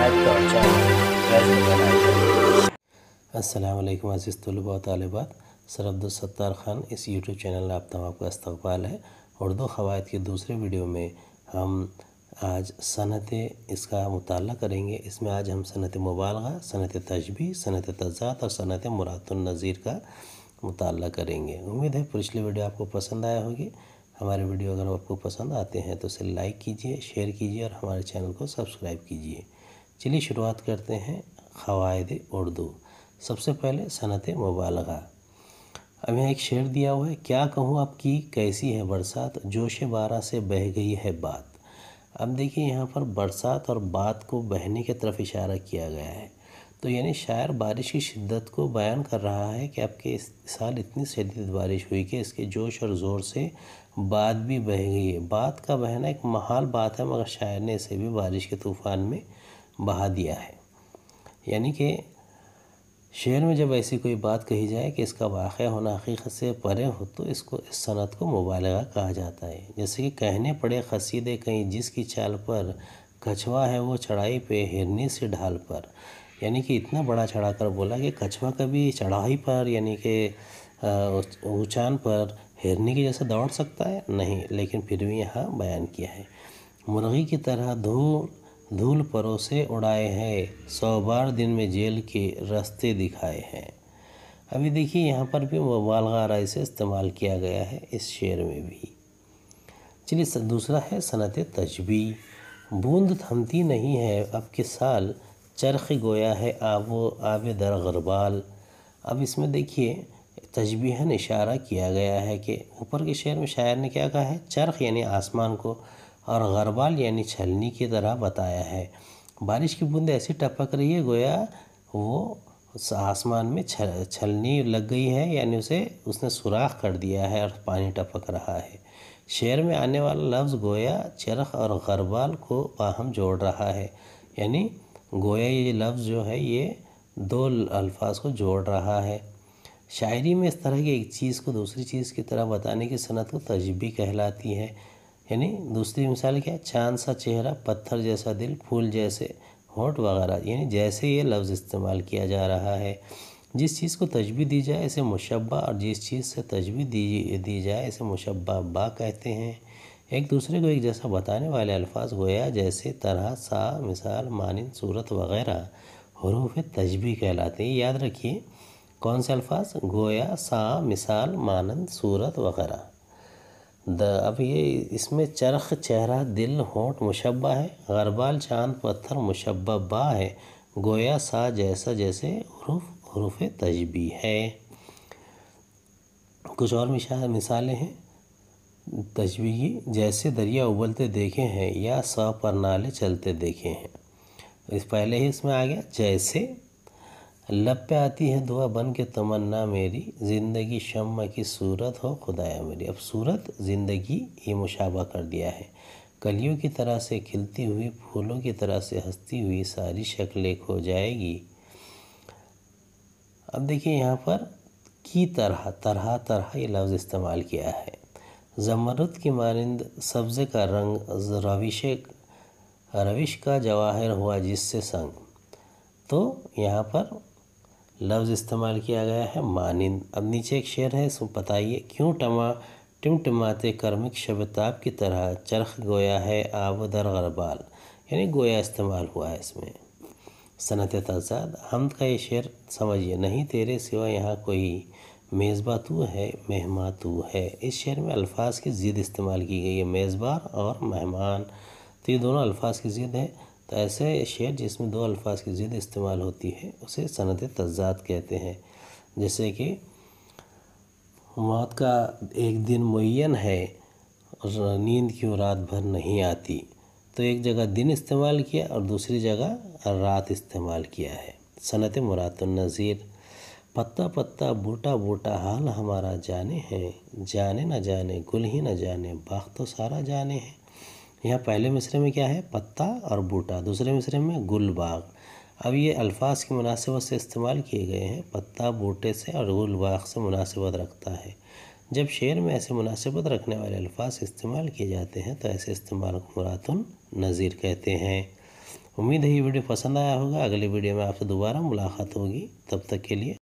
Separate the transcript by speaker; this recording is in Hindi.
Speaker 1: सब्सक्राइब टू चैनल असलम तलबा तलबात सर अब्दुल ख़ान इस यूट्यूब चैनल में आप तमाम का इस्तबाल है उर्दू क़वायद के दूसरे वीडियो में हम आज सनत इसका मुताल करेंगे इसमें आज हम सनत मुबालगा सनत तशबी सनत तजात और सनत मुरातुलनज़ीर का मुताल करेंगे उम्मीद है पिछली वीडियो आपको पसंद आया होगी हमारे वीडियो अगर आपको पसंद आते हैं तो इसे लाइक कीजिए शेयर कीजिए और हमारे चैनल को सब्सक्राइब कीजिए चलिए शुरुआत करते हैं क़वायद उर्दू सबसे पहले सनत मुबालगा अब यहाँ एक शेर दिया हुआ है क्या कहूँ आपकी की कैसी है बरसात जोश बारा से बह गई है बात अब देखिए यहाँ पर बरसात और बात को बहने की तरफ इशारा किया गया है तो यानी शायर बारिश की शिद्दत को बयान कर रहा है कि आपके इस साल इतनी शदीद बारिश हुई कि इसके जोश और ज़ोर से बात भी बह गई है बात का बहना एक महाल बात है मगर शायर ने इसे भी बारिश के तूफ़ान में बहा दिया है यानी कि शेर में जब ऐसी कोई बात कही जाए कि इसका वाक़ होना हकीकत से परे हो तो इसको इस सनत को मुबालगा कहा जाता है जैसे कि कहने पड़े खसीदे कहीं जिसकी चाल पर कछवा है वो चढ़ाई पे हिरनी से ढाल पर यानी कि इतना बड़ा चढ़ा कर बोला कि कछवा कभी चढ़ाई पर यानी कि ऊँचान पर हिरनी के जैसे दौड़ सकता है नहीं लेकिन फिर भी यहाँ बयान किया है मुर्गी की तरह धूल धूल परोसे उड़ाए हैं सौ बार दिन में जेल के रास्ते दिखाए हैं अभी देखिए यहाँ पर भी मुबालगा राय से इस्तेमाल किया गया है इस शेर में भी चलिए दूसरा है सनत तजबी बूंद थमती नहीं है अब के साल चरख गोया है आब आब दर गरबाल अब इसमें देखिए तजबीहन इशारा किया गया है कि ऊपर के शेर में शायर ने क्या कहा है चरख यानी आसमान को और गरबाल यानी छलनी की तरह बताया है बारिश की बूंदें ऐसी टपक रही है गोया वो आसमान में छल छलनी लग गई है यानी उसे उसने सुराख कर दिया है और पानी टपक रहा है शेर में आने वाला लफ्ज़ गोया चरख और गरबाल को बाहम जोड़ रहा है यानी गोया ये लफ्ज़ जो है ये दो अल्फाज को जोड़ रहा है शायरी में इस तरह की एक चीज़ को दूसरी चीज़ की तरह बताने की सनत को तजबी कहलाती है यानी दूसरी मिसाल क्या है चांद सा चेहरा पत्थर जैसा दिल फूल जैसे होठ वगैरह यानी जैसे ये लफ्ज़ इस्तेमाल किया जा रहा है जिस चीज़ को तजबी दी जाए इसे मुशबा और जिस चीज़ से तजबी दी दी जाए इसे मुशबा बा कहते हैं एक दूसरे को एक जैसा बताने वाले अल्फाज गोया जैसे तरह सा मिसाल मानंद सूरत वगैरह हरूफ तजबी कहलाते हैं याद रखिए कौन से अल्फाज गोया सा मिसाल मानंद सूरत वगैरह द अब ये इसमें चरख चेहरा दिल होठ मुशबा है गरबाल चांद पत्थर मुशब्बा है गोया सा जैसा जैसे हरूफ हरूफ तजबी है कुछ और मिसालें हैं तजबी जैसे दरिया उबलते देखे हैं या स पर नाले चलते देखे हैं इस पहले ही इसमें आ गया जैसे लब पे आती है दुआ बन के तमन्ना मेरी ज़िंदगी शम की सूरत हो खुदाया मेरी अब सूरत ज़िंदगी ये मुशाबा कर दिया है कलियों की तरह से खिलती हुई फूलों की तरह से हंसती हुई सारी शक्लें खो जाएगी अब देखिए यहाँ पर की तरह तरह तरह ये लफ्ज़ इस्तेमाल किया है जमरुद की मानंद सब्ज़ का रंग रविश रविश का जवाहर हुआ जिससे संग तो यहाँ पर लफ्ज़ इस्तेमाल किया गया है मानिंद अब नीचे एक शेर है इसको बताइए क्यों टमा टमाते कर्मिक शबताब की तरह चरख गोया है आब दर गरबाल यानी गोया इस्तेमाल हुआ है इसमें सनत तजाद हमद का ये शेर समझिए नहीं तेरे सिवा यहाँ कोई मेज़बा तू है मेहमा तो है इस शेर में अल्फाज की ज़िद इस्तेमाल की गई है मेज़बार और मेहमान तो ये दोनों अल्फाज की ज़िद है तो ऐसे शेर जिसमें दो अल्फाज की ज़िद इस्तेमाल होती है उसे सनत तजाद कहते हैं जैसे कि मौत का एक दिन मुन है नींद क्यों रात भर नहीं आती तो एक जगह दिन इस्तेमाल किया और दूसरी जगह रात इस्तेमाल किया है सनत मुरातुलनज़ीर पत्ता पत्ता बूटा बूटा हाल हमारा जाने हैं जाने न जाने गुल ही न जाने बाग तो सारा जाने हैं यहाँ पहले मिसरे में क्या है पत्ता और बूटा दूसरे मिसरे में गुलबाग अब ये अल्फाज की मुनासिबत से इस्तेमाल किए गए हैं पत्ता बूटे से और गुलबाग से मुनासिबत रखता है जब शेर में ऐसे मुनासिबत रखने वाले अल्फाज इस्तेमाल किए जाते हैं तो ऐसे इस्तेमाल को मुरातुन नज़ीर कहते हैं उम्मीद है ये वीडियो पसंद आया होगा अगली वीडियो में आपसे दोबारा मुलाकात होगी तब तक के लिए